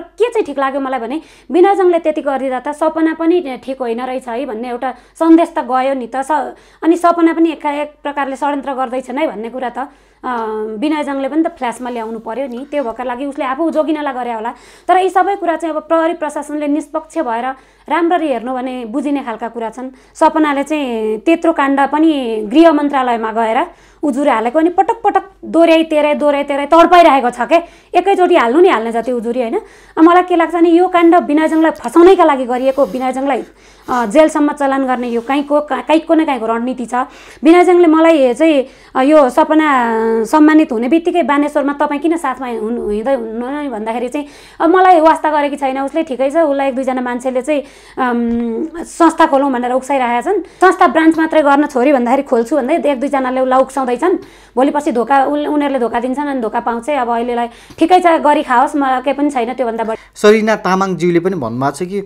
के चाहिँ ठिक लाग्यो मलाई भने विनाजङले त्यति गरिदिँदा त सपना पनि ठिक होइन रहेछ है भन्ने एउटा सन्देश त गयो नि त स अनि सपना पनि एकाएक प्रकारले षड्यन्त्र गर्दैछन् है भन्ने कुरा त विनयजङले पनि त फ्ल्यासमा ल्याउनु पर्यो नि त्यो भएको लागि उसले आफू जोगिनालाई गरे होला तर यी सबै कुरा चाहिँ अब प्रहरी प्रशासनले निष्पक्ष भएर राम्ररी हेर्नु भने बुझिने खालका कुरा छन् सपनाले चाहिँ त्यत्रो काण्ड पनि गृह मन्त्रालयमा गएर उजुरी हालेको अनि पटक पटक दोहोऱ्याइ तेह्रै दोहोऱ्याइ तेह्रै तडपाइरहेको छ क्या एकैचोटि हाल्नु नि हाल्ने जति उजुरी होइन मलाई के लाग्छ भने यो काण्ड विनयजङलाई फसाउनैका लागि गरिएको विनयजङलाई जेलसम्म चलान गर्ने यो काहीँको काहीँको न काहीँको रणनीति छ विनयजङले मलाई चाहिँ यो सपना सम्मानित हुने बित्तिकै बानेश्वरमा तपाईँ किन साथमा हुनु हुँदै हुन्न भन्दाखेरि चाहिँ मलाई वास्ता गरेकी छैन उसले ठिकै छ उसलाई एक दुईजना मान्छेले चाहिँ संस्था खोलौँ भनेर उक्साइरहेका छन् संस्था ब्रान्च मात्रै गर्न छोरी भन्दाखेरि खोल्छु भन्दै एक दुईजनाले उसलाई उक्साउँदैछन् भोलि पछि धोका उनीहरूले धोका दिन्छन् अनि धोका पाउँछ अब अहिलेलाई ठिकै छ गरी खाओस् मलाई केही पनि छैन त्योभन्दा बढी सरिना तामाङज्यूले पनि भन्नुभएको छ कि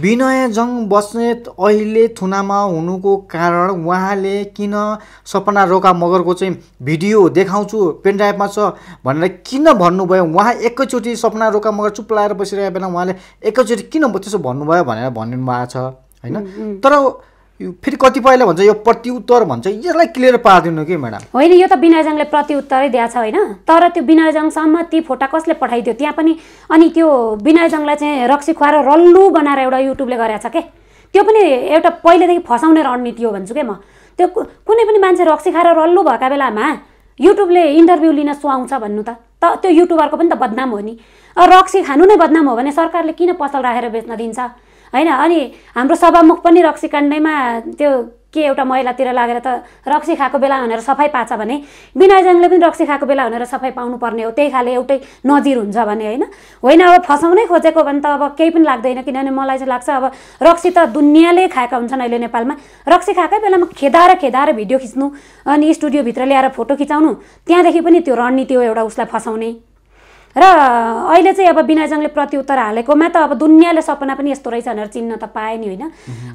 विनयजङ बस्नेत अहिले थुनामा हुनुको कारण उहाँले किन सपना रोका मगरको चाहिँ भिडियो देखाउँछु पेनड्राइभमा छ भनेर किन भन्नुभयो उहाँ एकैचोटि सपना रोका मगर चुप लाएर बसिरहेको बेला उहाँले एकैचोटि किन त्यसो भन्नुभयो भनेर भनिनु भएको छ होइन तर फेरि कतिपयले भन्छ यो प्रत्युत्तर भन्छ यसलाई क्लियर पारिदिनु कि म्याडम होइन यो त विनयजङले प्रत्युत्तरै दिएछ होइन तर त्यो विनयजङसम्म ती फोटा कसले पठाइदियो त्यहाँ पनि अनि त्यो विनयजङलाई चाहिँ रक्सी खुवाएर रल्लु बनाएर एउटा युट्युबले गरेछ के त्यो पनि एउटा पहिलेदेखि फसाउने रणनीति हो भन्छु क्या म त्यो कुनै पनि मान्छे रक्सी खाएर रल्लु भएका बेलामा युट्युबले इन्टरभ्यू लिन सुहाउँछ भन्नु त त त्यो युट्युबरको पनि त बदनाम हो नि रक्सी खानु नै बदनाम हो भने सरकारले किन पसल राखेर बेच्न दिन्छ होइन अनि हाम्रो सभामुख पनि रक्सी काण्डैमा त्यो के एउटा मैलातिर लागेर त रक्सी खाएको बेला भनेर सफाइ पाछ भने विनयजङले पनि रक्सी खाएको बेला भनेर सफाइ पाउनुपर्ने हो त्यही खाले एउटै नजिर हुन्छ भने होइन होइन अब फसाउनै खोजेको भने त अब केही पनि लाग्दैन किनभने मलाई चाहिँ लाग्छ अब रक्सी त दुनियाँले खाएका हुन्छन् अहिले नेपालमा रक्सी खाएकै बेलामा खेदाएर खेदाएर भिडियो खिच्नु अनि स्टुडियोभित्र ल्याएर फोटो खिचाउनु त्यहाँदेखि पनि त्यो रणनीति हो एउटा उसलाई फसाउने र अहिले चाहिँ अब विनायजङले प्रत्युत्तर हालेकोमा त अब दुनियाँले सपना पनि यस्तो रहेछ भनेर चिन्न त पाए नि होइन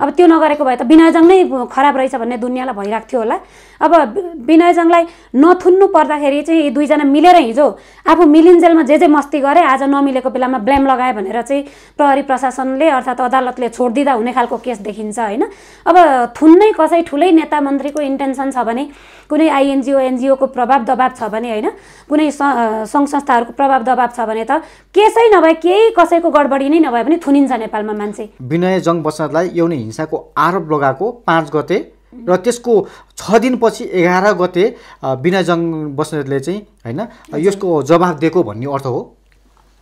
अब त्यो नगरेको भए त विनायजङ नै खराब रहेछ भन्ने दुनियाँलाई भइरहेको थियो होला अब विनायजङलाई नथुन्नु पर्दाखेरि चाहिँ दुईजना मिलेर हिजो आफू मिलिन्जेलमा जे जे मस्ती गरे आज नमिलेको बेलामा ब्लेम लगाए भनेर चाहिँ प्रहरी प्रशासनले अर्थात् अदालतले छोडिदिँदा हुने खालको केस देखिन्छ होइन अब थुन्नै कसै ठुलै नेता मन्त्रीको इन्टेन्सन छ भने कुनै आइएनजिओ एनजिओको प्रभाव दबाब छ भने होइन कुनै सङ्घ संस्थाहरूको प्रभाव दबाब छ भने त केसै नभए केही कसैको गडबडी नै नभए पनि थुनिन्छ नेपालमा मान्छे विनय जङ बस्नेतलाई यौन हिंसाको आरोप लगाएको पाँच गते र त्यसको छ दिनपछि एघार गते विनय जङ बस्नेतले चाहिँ होइन यसको जवाफ दिएको भन्ने अर्थ हो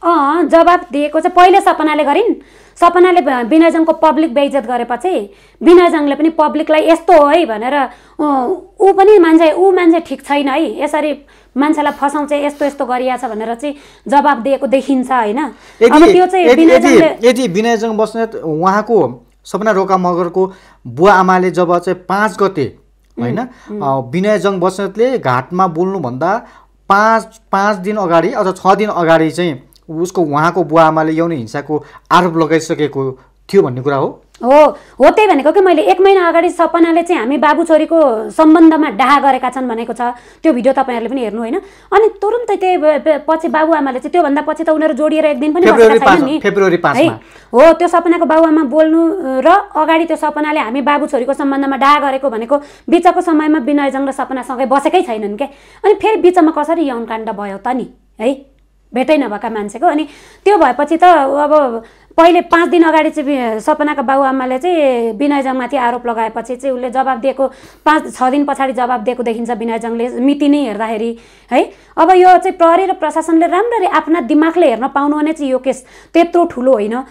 अँ जवाब दिएको चाहिँ पहिले सपनाले गरिन् सपनाले विनयजङको पब्लिक बेइज्जत गरेपछि विनयजङले पनि पब्लिकलाई यस्तो हो है भनेर ऊ पनि मान्छे ऊ मान्छे ठिक छैन है यसरी मान्छेलाई फसाउँछ यस्तो यस्तो गरिहाल्छ भनेर चाहिँ जवाब दिएको देखिन्छ होइन त्यो चाहिँ यदि विनयजङ बस्नेत उहाँको सपना रोका मगरको बुवा आमाले जब चाहिँ पाँच गते होइन विनयजङ बस्नेतले घाटमा बोल्नुभन्दा पाँच पाँच दिन अगाडि अथवा छ दिन अगाडि चाहिँ उसको उहाँको बुवा आमाले यौन हिंसाको आरोप लगाइसकेको थियो भन्ने कुरा हो हो हो त्यही भनेको कि मैले एक महिना अगाडि सपनाले चाहिँ हामी बाबु छोरीको सम्बन्धमा डाहा गरेका छन् भनेको छ त्यो भिडियो तपाईँहरूले पनि हेर्नु होइन अनि तुरुन्तै त्यही पछि बाबुआमाले चाहिँ त्योभन्दा पछि त उनीहरू जोडिएर एक दिन पनि नि है हो त्यो सपनाको बाबुआमा बोल्नु र अगाडि त्यो सपनाले हामी बाबु छोरीको सम्बन्धमा डाहा गरेको भनेको बिचको समयमा विनयजङ र सपना सँगै बसेकै छैनन् क्या अनि फेरि बिचमा कसरी यौनकाण्ड भयो त नि है भेटै नभएका मान्छेको अनि त्यो भएपछि त अब पहिले पाँच दिन अगाडि चाहिँ सपनाको बाबुआमाले चाहिँ विनयजङमाथि आरोप लगाएपछि चाहिँ उसले जवाब दिएको पाँच छ दिन पछाडि जवाब दिएको देखिन्छ विनयजङले मिति नै हेर्दाखेरि है अब यो चाहिँ प्रहरी र प्रशासनले राम्ररी आफ्ना दिमागले हेर्न पाउनु भने चाहिँ यो केस त्यत्रो ठुलो होइन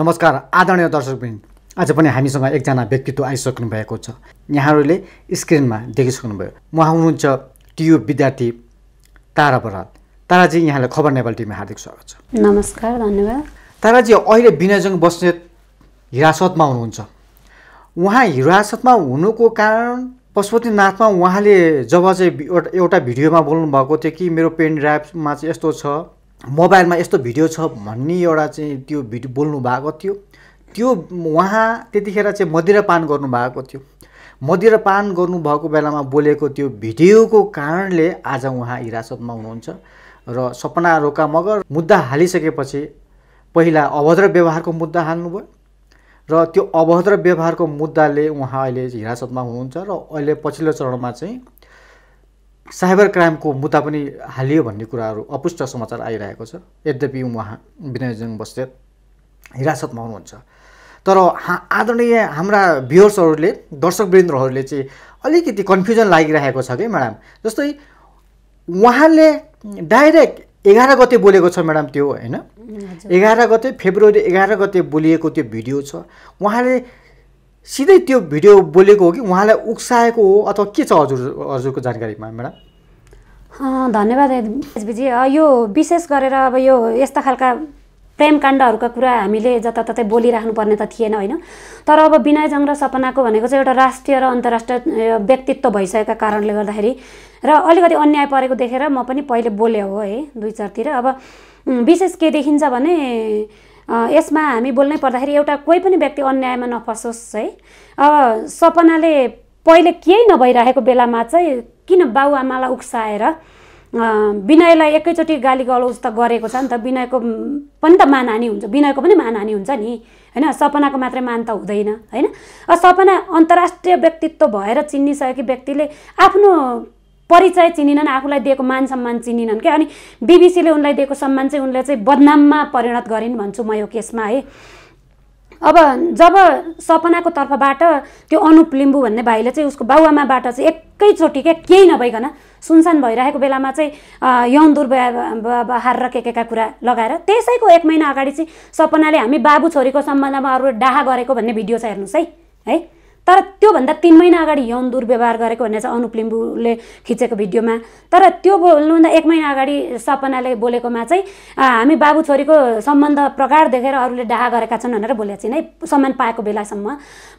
नमस्कार आदरणीय दर्शकबिन आज पनि हामीसँग एकजना व्यक्तित्व आइसक्नु भएको छ यहाँहरूले स्क्रिनमा देखिसक्नुभयो उहाँ हुनुहुन्छ टियु विद्यार्थी तारा बराल ताराजी यहाँलाई खबर नेपाल टिममा हार्दिक स्वागत छ नमस्कार धन्यवाद ताराजी अहिले विनयजङ बस्नेत हिरासतमा हुनुहुन्छ उहाँ हिरासतमा हुनुको कारण पशुपतिनाथमा उहाँले जब चाहिँ एउटा एउटा भिडियोमा बोल्नुभएको थियो कि मेरो पेन ड्राइभमा चाहिँ यस्तो छ मोबाइलमा यस्तो भिडियो छ भन्ने एउटा चाहिँ त्यो भिडियो बोल्नु भएको थियो त्यो उहाँ त्यतिखेर चाहिँ मदिरापान गर्नुभएको थियो मदिरापान गर्नुभएको बेलामा बोलेको त्यो भिडियोको कारणले आज उहाँ हिरासतमा हुनुहुन्छ र सपना रोका मगर मुद्दा हालिसकेपछि पहिला अभद्र व्यवहारको मुद्दा हाल्नुभयो र त्यो अभद्र व्यवहारको मुद्दाले उहाँ अहिले हिरासतमा हुनुहुन्छ र अहिले पछिल्लो चरणमा चाहिँ साइबर क्राइमको मुद्दा पनि हालियो भन्ने कुराहरू अपुष्ट समाचार आइरहेको छ यद्यपि उहाँ विनयजङ बस्नेत हिरासतमा हुनुहुन्छ तर हा आदरणीय हाम्रा भ्युवर्सहरूले दर्शकवृन्दहरूले चाहिँ अलिकति कन्फ्युजन लागिरहेको छ कि म्याडम जस्तै उहाँले डाइरेक्ट एघार गते बोलेको छ म्याडम त्यो होइन एघार गते फेब्रुअरी एघार गते बोलिएको त्यो भिडियो छ उहाँले सिधै त्यो भिडियो बोलेको हो कि उहाँलाई उक्साएको हो अथवा के छ हजुर हजुरको जानकारीमा म्याडम धन्यवाद यो विशेष गरेर अब यो यस्ता खालका प्रेमकाण्डहरूका कुरा हामीले जताततै बोलिराख्नुपर्ने त थिएन होइन तर अब विनयजङ्ग र सपनाको भनेको चाहिँ एउटा राष्ट्रिय र अन्तर्राष्ट्रिय व्यक्तित्व भइसकेका कारणले गर्दाखेरि र अलिकति अन्याय परेको देखेर म पनि पहिले बोले हो है दुई चारतिर अब विशेष के देखिन्छ भने यसमा हामी बोल्नै पर्दाखेरि एउटा कोही पनि व्यक्ति अन्यायमा नफसोस् है अब सपनाले पहिले केही नभइरहेको बेलामा चाहिँ किन बाउ आमालाई उक्साएर विनयलाई एकैचोटि गाली गलौज त गरेको छ नि त विनयको पनि त मानहानि हुन्छ विनयको पनि मानहानी हुन्छ नि होइन सपनाको मात्रै मान त हुँदैन होइन सपना अन्तर्राष्ट्रिय व्यक्तित्व भएर चिनिसकेकी व्यक्तिले आफ्नो परिचय चिनिनन् आफूलाई दिएको मान सम्मान चिनिनन् क्या अनि बिबिसीले उनलाई दिएको सम्मान चाहिँ उनले चाहिँ बदनाममा परिणत गरिन् भन्छु म यो केसमा है अब जब सपनाको तर्फबाट त्यो अनुप लिम्बू भन्ने भाइले चाहिँ उसको बाबुआमाबाट चाहिँ एकैचोटि क्या केही नभइकन सुनसान भइरहेको बेलामा चाहिँ यौन दुर्व्यवहार र के का कुरा लगाएर त्यसैको एक महिना अगाडि चाहिँ सपनाले हामी बाबु छोरीको सम्बन्धमा अरू डाहा गरेको भन्ने भिडियो छ हेर्नुहोस् है है तर त्योभन्दा तिन महिना अगाडि यौन दुर्व्यवहार गरेको भनेर चाहिँ अनुप लिम्बूले खिचेको भिडियोमा तर त्यो बोल्नुभन्दा एक महिना अगाडि सपनाले बोलेकोमा चाहिँ हामी बाबु छोरीको सम्बन्ध प्रकार देखेर अरूले डाहा गरेका छन् भनेर बोलेको छैन है सम्मान पाएको बेलासम्म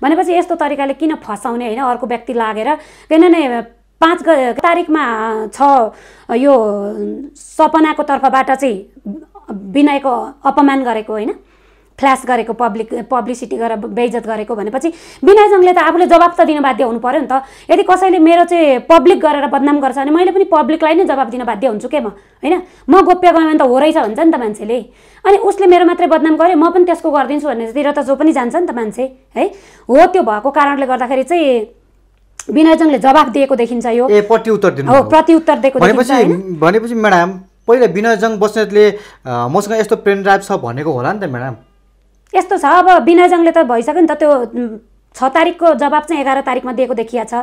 भनेपछि यस्तो तरिकाले किन फसाउने होइन अर्को व्यक्ति लागेर किनभने पाँच तारिकमा छ यो सपनाको तर्फबाट चाहिँ विनयको अपमान गरेको होइन फ्ल्यास गरेको पब्लिक पब्लिसिटी गरेर बेइज्जत गरेको भनेपछि विनयजङले त आफूले जवाब त दिन बाध्य हुनु पऱ्यो नि त यदि कसैले मेरो चाहिँ पब्लिक गरेर बदनाम गर्छ भने मैले पनि पब्लिकलाई नै जवाब दिन बाध्य हुन्छु के म होइन म गोप्य गएँ भने त हो रहेछ भन्छ नि त मान्छेले अनि उसले मेरो मात्रै बदनाम गर्यो म पनि त्यसको गरिदिन्छु भन्नेतिर त जो पनि जान्छ नि त मान्छे है हो त्यो भएको कारणले गर्दाखेरि चाहिँ विनयजङले जवाब दिएको देखिन्छ यो ए दिनु हो प्रतिउत्तर दिएको भनेपछि म्याडम पहिला विनयजङ बस्नेतले मसँग यस्तो पेन ड्राइभ छ भनेको होला नि त म्याडम यस्तो छ अब बिनाजङले त भइसक्यो नि त त्यो छ तारिकको जवाब चाहिँ एघार तारिकमा दिएको देखिया छ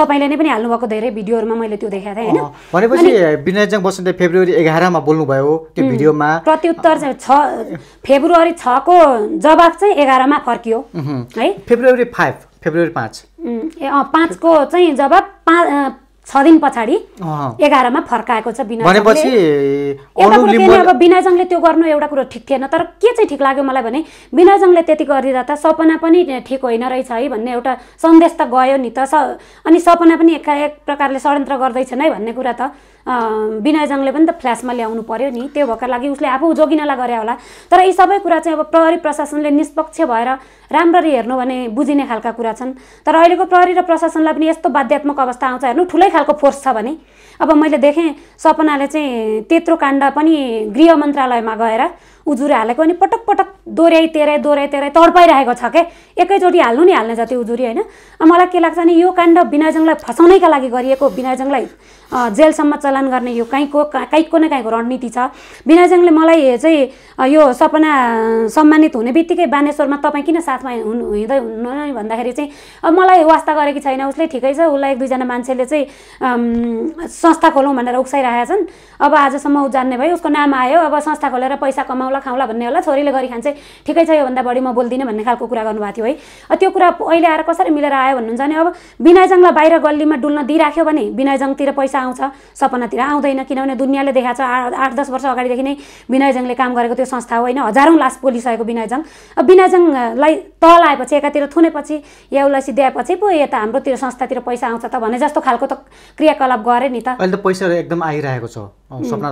तपाईँले नै पनि हाल्नुभएको धेरै भिडियोहरूमा मैले त्यो देखाएको थिएँ होइन भनेपछि विनयजङ बसन्त फेब्रुअरी एघारमा बोल्नुभयो त्यो भिडियोमा प्रत्युत्तर चाहिँ छ फेब्रुअरी छको जवाब चाहिँ एघारमा फर्कियो है फेब्रुअरी फाइभ फेब्रुअरी पाँच ए पाँचको चाहिँ जवाब पाँच छ दिन पछाडि एघारमा फर्काएको छ अब बिनाजङले त्यो गर्नु एउटा कुरो ठिक थिएन तर के चाहिँ ठिक लाग्यो मलाई भने विनायजङले त्यति गरिदिँदा त सपना पनि ठिक होइन रहेछ है भन्ने एउटा सन्देश त गयो नि त अनि सपना पनि एकाएक प्रकारले षड्यन्त्र गर्दैछन् है भन्ने कुरा त विनयजङले पनि त फ्ल्यासमा ल्याउनु पर्यो नि त्यो भएको लागि उसले आफू जोगिनलाई गरे होला तर यी सबै कुरा चाहिँ अब प्रहरी प्रशासनले निष्पक्ष भएर राम्ररी हेर्नु भने बुझिने खालका कुरा छन् तर अहिलेको प्रहरी र प्रशासनलाई पनि यस्तो बाध्यात्मक अवस्था आउँछ हेर्नु ठुलै खालको फोर्स छ भने अब मैले देखेँ सपनाले चाहिँ त्यत्रो काण्ड पनि गृह मन्त्रालयमा गएर उजुरी हालेको अनि पटक पटक दोहोऱ्याइ तेह्रै दोहोऱ्याइ तेह्रै तडपाइरहेको छ क्या एकैचोटि हाल्नु नि हाल्ने जति उजुरी होइन मलाई के लाग्छ भने यो काण्ड विनायजङलाई फसाउनैका लागि गरिएको विनायजङलाई जेलसम्म चलान गर्ने यो काहीँको काहीँको न काहीँको रणनीति छ विनयजङले मलाई चाहिँ यो सपना सम्मानित हुने बित्तिकै बानेश्वरमा तपाईँ किन साथमा हिँड्दै हुनु भन्दाखेरि चाहिँ अब मलाई वास्ता गरेकी छैन उसले ठिकै छ उसलाई एक दुईजना मान्छेले चाहिँ संस्था खोलौँ भनेर उक्साइरहेका छन् अब आजसम्म ऊ जान्ने भयो उसको नाम आयो अब संस्था खोलेर पैसा कमाउला खाउँला भन्ने होला छोरीले गरी खान्छ ठिकै छ योभन्दा बढी म बोल्दिनँ भन्ने खालको कुरा गर्नुभएको थियो है त्यो कुरा अहिले आएर कसरी मिलेर आयो भन्नुहुन्छ भने अब विनयजङलाई बाहिर गल्लीमा डुल्न दिइराख्यो भने विनयजङतिर पैसा पैसा आउँछ सपनातिर आउँदैन किनभने दुनियाँले देखाएको छ आठ दस वर्ष अगाडिदेखि नै विनयजङले काम गरेको त्यो संस्था हो होइन हजारौँ लास पोलिसकेको विनयजङ अब विनयजङलाई तल आएपछि एकातिर थुनेपछि या उसलाई सिद्ध्याएपछि पो यता हाम्रोतिर संस्थातिर पैसा आउँछ त भने जस्तो खालको त क्रियाकलाप गरे नि त अहिले त पैसा एकदम आइरहेको छ सपना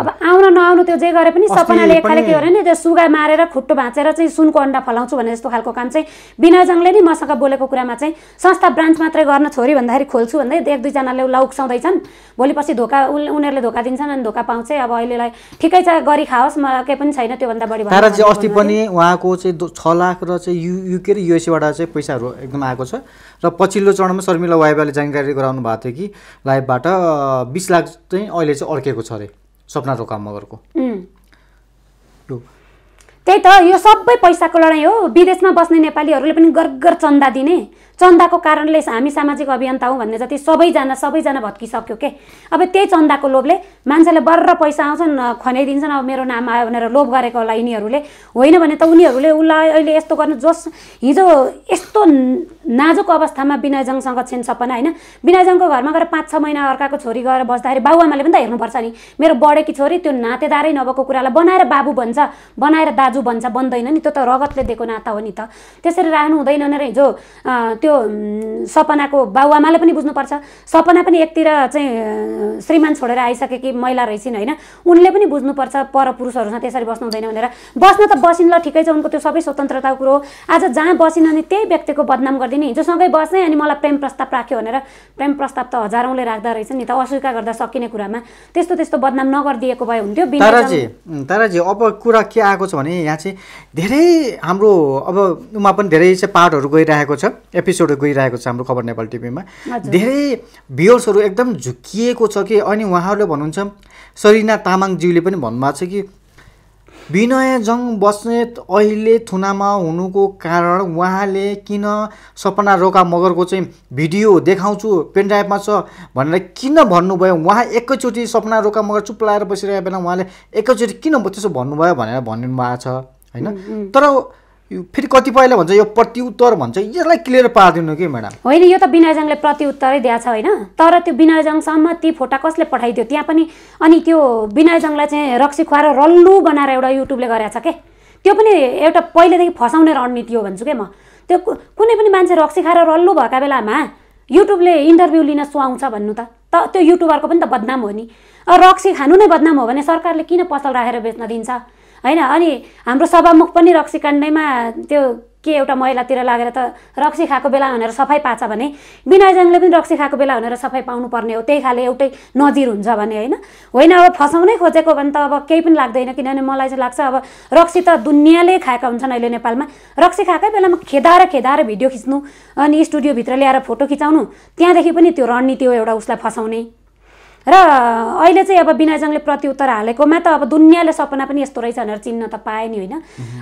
अब आउन नआउनु त्यो जे गरे पनि सपनाले एकाले के गरे नि त्यो सुगा मारेर खुट्टो भाँचेर चाहिँ सुनको अन्डा फलाउँछु भने जस्तो खालको काम चाहिँ विनयजङले नै मसँग बोलेको कुरामा चाहिँ संस्था ब्रान्च मात्रै गर्न छोरी भन्दाखेरि खोल्छु भन्दै एक दुईजनाले उसलाई उक्साउँदैछन् भोलि पछि धोका उनीहरूले धोका दिन्छन् अनि धोका पाउँछ अब अहिलेलाई ठिकै छ गरी खाओस् म केही पनि छैन त्योभन्दा बढी चाहिँ अस्ति पनि उहाँको चाहिँ छ लाख र चाहिँ यु युके र युएसएबाट चाहिँ पैसाहरू एकदम आएको छ र पछिल्लो चरणमा शर्मिला वाइबाले जानकारी गराउनु भएको थियो कि लाइभबाट बिस लाख चाहिँ अहिले चाहिँ अड्केको छ अरे सपना रोका मगरको त्यही त यो सबै पैसाको लडाइँ हो विदेशमा बस्ने नेपालीहरूले पनि गरगर चन्दा दिने चन्दाको कारणले हामी सामाजिक अभियन्ता हौँ भन्ने जति सबैजना सबैजना भत्किसक्यो के अब त्यही चन्दाको लोभले मान्छेले बर्र पैसा आउँछन् खनाइदिन्छन् अब मेरो नाम आयो भनेर लोभ गरेको होला यिनीहरूले होइन भने त उनीहरूले उसलाई अहिले यस्तो गर्नु जस हिजो यस्तो नाजुक अवस्थामा विनयजङसँग छिन् सपना होइन विनयजङको घरमा गएर पाँच छ महिना अर्काको छोरी गएर बस्दाखेरि बाबुआमाले पनि त हेर्नुपर्छ नि मेरो बढेकी छोरी त्यो नातेदारै नभएको कुरालाई बनाएर बाबु भन्छ बनाएर दाजु भन्छ बन्दैन नि त्यो त रगतले दिएको नाता हो नि त त्यसरी राख्नु हुँदैन र हिजो त्यो सपनाको बाबुआमाले पनि बुझ्नुपर्छ सपना पनि एकतिर चाहिँ श्रीमान छोडेर आइसकेकी महिला रहेछन् होइन उनले पनि बुझ्नुपर्छ पर पुरुषहरूसँग त्यसरी बस्नु हुँदैन भनेर बस्न त बसिन् ल ठिकै छ उनको त्यो सबै स्वतन्त्रताको कुरो हो आज जहाँ बसिन नि त्यही व्यक्तिको बदनाम नि हिजोसँगै बस्ने अनि मलाई प्रेम प्रस्ताव राख्यो भनेर प्रेम प्रस्ताव त हजारौँले राख्दा रहेछ नि त अस्वीकार गर्दा सकिने कुरामा त्यस्तो त्यस्तो बदनाम नगरिदिएको भए हुन्थ्यो ताराजी ताराजी अब कुरा के आएको छ भने यहाँ चाहिँ धेरै हाम्रो अब उमा पनि धेरै चाहिँ पाठहरू गइरहेको छ एपिसोडहरू गइरहेको छ हाम्रो खबर नेपाल टिभीमा धेरै भ्युर्सहरू एकदम झुकिएको छ कि अनि उहाँहरूले भन्नुहुन्छ सरिना तामाङज्यूले पनि भन्नुभएको छ कि विनयजङ बस्नेत अहिले थुनामा हुनुको कारण उहाँले किन सपना रोका मगरको चाहिँ भिडियो देखाउँछु पेनड्राइभमा छ भनेर किन भन्नुभयो उहाँ एकैचोटि सपना रोका मगर चुप लाएर बसिरहेको बेला उहाँले एकैचोटि किन त्यसो भन्नुभयो भनेर भनिनु छ होइन तर फेरि कतिपयले भन्छ यो प्रत्युत्तर भन्छ यसलाई क्लियर पारिदिनु कि म्याडम होइन यो त विनयजङले प्रत्युत्तरै छ होइन तर त्यो विनयजङसम्म ती फोटा कसले पठाइदियो त्यहाँ पनि अनि त्यो विनयजङलाई चाहिँ रक्सी खुवाएर रल्लु बनाएर एउटा युट्युबले गरेछ के त्यो पनि एउटा पहिलेदेखि फसाउने रणनीति हो भन्छु क्या म त्यो कुनै पनि मान्छे रक्सी खाएर रल्लु भएका बेलामा युट्युबले इन्टरभ्यू लिन सुहाउँछ भन्नु त त त्यो युट्युबरको पनि त बदनाम हो नि रक्सी खानु नै बदनाम हो भने सरकारले किन पसल राखेर बेच्न दिन्छ होइन अनि हाम्रो सभामुख पनि रक्सी काण्डैमा त्यो के एउटा मैलातिर लागेर त रक्सी खाएको बेला भनेर सफाइ पाछ भने विनयजङले पनि रक्सी खाएको बेला भनेर सफाइ पाउनुपर्ने हो त्यही खाले एउटै नजिर हुन्छ भने होइन होइन अब फसाउनै खोजेको भने त अब केही पनि लाग्दैन किनभने मलाई चाहिँ लाग्छ अब रक्सी त दुनियाँले खाएका हुन्छन् अहिले नेपालमा रक्सी खाएकै बेलामा खेदाएर खेदाएर भिडियो खिच्नु अनि स्टुडियोभित्र ल्याएर फोटो खिचाउनु त्यहाँदेखि पनि त्यो रणनीति हो एउटा उसलाई फसाउने र अहिले चाहिँ अब विनायजङले प्रत्युत्तर हालेकोमा त अब दुनियाँले सपना पनि यस्तो रहेछ भनेर चिन्न त पाएँ नि होइन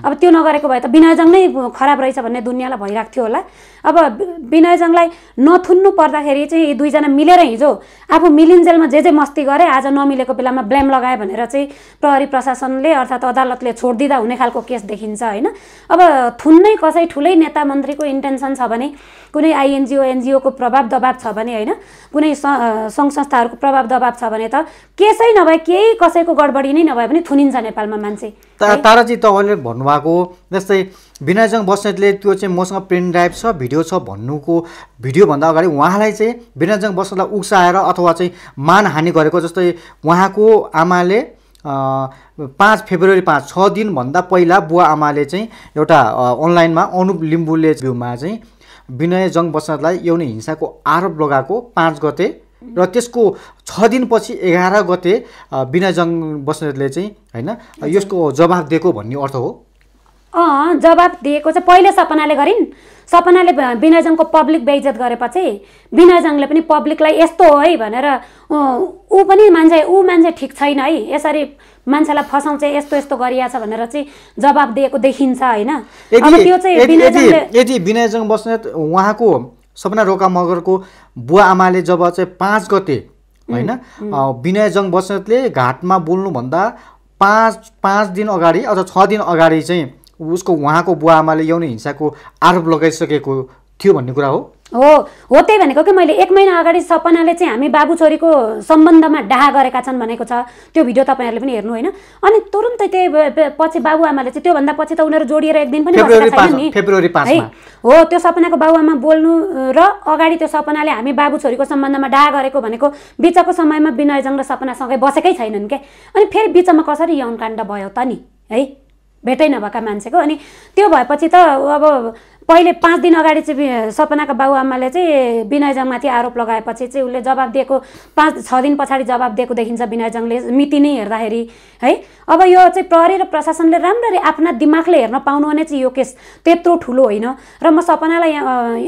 अब त्यो नगरेको भए त विनायजङ नै खराब रहेछ भन्ने दुनियाँलाई भइरहेको थियो होला अब विनायजङलाई नथुन्नु पर्दाखेरि चाहिँ यी दुईजना मिलेर हिजो आफू मिलिन्जेलमा जे जे मस्ती गरे आज नमिलेको बेलामा ब्ल्याम लगाए भनेर चाहिँ प्रहरी प्रशासनले अर्थात् अदालतले छोडिदिँदा हुने खालको केस देखिन्छ होइन अब थुन्नै कसै ठुलै नेता मन्त्रीको इन्टेन्सन छ भने कुनै आइएनजिओ एनजिओको प्रभाव दबाब छ भने होइन कुनै सङ्घ संस्थाहरूको प्रभाव दबाब छ भने त केसै नभए केही कसैको गडबडी नै नभए पनि थुनिन्छ नेपालमा मान्छे ताराजी तपाईँले भन्नुभएको जस्तै विनयजङ बस्नेतले त्यो चाहिँ मसँग पेन ड्राइभ छ भिडियो छ भन्नुको भिडियोभन्दा अगाडि उहाँलाई चाहिँ विनयजङ बस्नेतलाई उक्साएर अथवा चाहिँ मानहानि गरेको जस्तै उहाँको आमाले पाँच फेब्रुअरी पाँच छ दिनभन्दा पहिला बुवा आमाले चाहिँ एउटा अनलाइनमा अनुप लिम्बुले भ्यूमा चाहिँ विनयजङ बस्नेतलाई एउटै हिंसाको आरोप लगाएको पाँच गते र त्यसको छ दिनपछि एघार गते बिनाजङ बस्नेतले चाहिँ होइन यसको जवाब दिएको भन्ने अर्थ हो अँ जवाब दिएको चाहिँ पहिले सपनाले गरिन् सपनाले बिनाजङको पब्लिक बेइज्जत गरेपछि बिनाजङले पनि पब्लिकलाई यस्तो हो है भनेर ऊ पनि मान्छे ऊ मान्छे ठिक छैन है यसरी मान्छेलाई फसाउँछ यस्तो यस्तो गरिहाल्छ भनेर चाहिँ जवाब दिएको देखिन्छ होइन त्यो चाहिँ यदि बिनाजङ बस्नेत उहाँको सपना रोका मगरको बुवा आमाले जब चाहिँ पाँच गते होइन विनयजङ बसन्तले घाटमा बोल्नुभन्दा पाँच पाँच दिन अगाडि अथवा छ दिन अगाडि चाहिँ उसको उहाँको बुवा आमाले यौन हिंसाको आरोप लगाइसकेको थियो भन्ने कुरा हो हो हो त्यही भनेको कि मैले एक महिना अगाडि सपनाले चाहिँ हामी बाबु छोरीको सम्बन्धमा डाहा गरेका छन् भनेको छ त्यो भिडियो तपाईँहरूले पनि हेर्नु होइन अनि तुरुन्तै त्यही पछि बाबुआमाले चाहिँ त्योभन्दा पछि त उनीहरू जोडिएर एक दिन पनि है हो त्यो सपनाको बाबुआमा बोल्नु र अगाडि त्यो सपनाले हामी बाबु छोरीको सम्बन्धमा डाहा गरेको भनेको बिचको समयमा विनयजङ र सपनासँगै बसेकै छैनन् क्या अनि फेरि बिचमा कसरी यौनकाण्ड भयो त नि है भेटै नभएका मान्छेको अनि त्यो भएपछि त अब पहिले पाँच दिन अगाडि चाहिँ सपनाको बाबुआमाले चाहिँ विनयजङमाथि आरोप लगाएपछि चाहिँ उसले जवाब दिएको पाँच छ दिन पछाडि जवाब दिएको देखिन्छ विनयजङले मिति नै हेर्दाखेरि है अब यो चाहिँ प्रहरी र प्रशासनले राम्ररी आफ्ना दिमागले हेर्न पाउनु भने चाहिँ यो केस त्यत्रो ठुलो होइन र म सपनालाई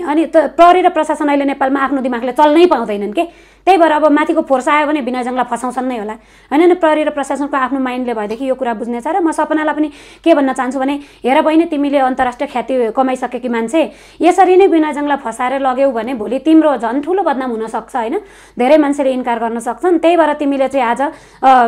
अनि प्रहरी र प्रशासन अहिले नेपालमा आफ्नो दिमागले चल्नै पाउँदैनन् के त्यही भएर अब माथिको फोर्स आयो भने विनयजङलाई फसाउँछन् नै होला होइन नि प्रहरी र प्रशासनको आफ्नो माइन्डले भएदेखि यो कुरा बुझ्नेछ र म सपनालाई पनि के भन्न चाहन्छु भने हेर बहिनी तिमीले अन्तर्राष्ट्रिय ख्याति कमाइसकेकी मान्छे यसरी नै विनयजङलाई फसाएर लग्यौ भने भोलि तिम्रो झन् ठुलो बदनाम हुनसक्छ होइन धेरै मान्छेले इन्कार गर्न सक्छन् त्यही भएर तिमीले चाहिँ आज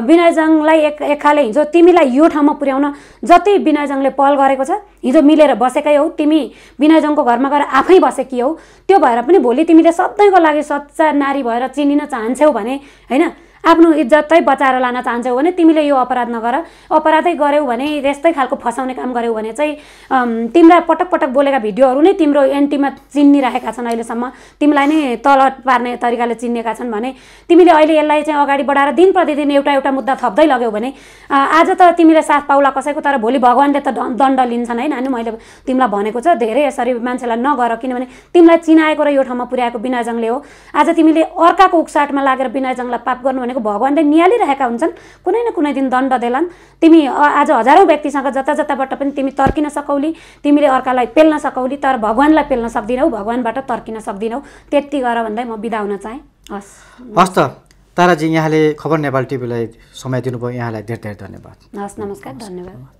विनयजङलाई एक एक खाले हिजो तिमीलाई यो ठाउँमा पुर्याउन जति विनयजङले पहल गरेको छ हिजो मिलेर बसेकै हौ तिमी बिनाजङको घरमा गएर आफै बसेकी हौ त्यो भएर पनि भोलि तिमीले सधैँको लागि सच्चा नारी भएर चिनिन चाहन्छौ भने होइन आफ्नो इज्जतै बचाएर लान चाहन्छौ भने तिमीले यो अपराध नगर अपराधै गऱ्यौ भने यस्तै खालको फसाउने काम गऱ्यौ भने चाहिँ तिमीलाई पटक पटक बोलेका भिडियोहरू नै तिम्रो एन्टीमा चिनिराखेका छन् अहिलेसम्म तिमीलाई नै तल पार्ने तरिकाले चिनिएका छन् भने तिमीले अहिले यसलाई चाहिँ अगाडि बढाएर दिन प्रतिदिन एउटा एउटा मुद्दा थप्दै लग्यौ भने आज त तिमीले साथ पाउला कसैको तर भोलि भगवान्ले त दण्ड लिन्छन् है नानी मैले तिमीलाई भनेको छ धेरै यसरी मान्छेलाई नगर किनभने तिमीलाई चिनाएको र यो ठाउँमा पुर्याएको विनयजङले हो आज तिमीले अर्काको उक्साटमा लागेर विनयजङलाई पाप गर्नु भनेको भगवान्ले निहालिरहेका हुन्छन् कुनै न कुनै दिन दण्ड देलान् तिमी आज हजारौँ व्यक्तिसँग जता जताबाट पनि तिमी तर्किन सकौली तिमीले अर्कालाई पेल्न सकौली तर भगवान्लाई पेल्न सक्दिनौ भगवान्बाट तर्किन सक्दिनौ त्यति गर भन्दै म बिदा हुन चाहेँ हस् हस् त ताराजी यहाँले खबर नेपाल टिभीलाई समय दिनुभयो यहाँलाई धेरै धेरै धन्यवाद हस् नमस्कार धन्यवाद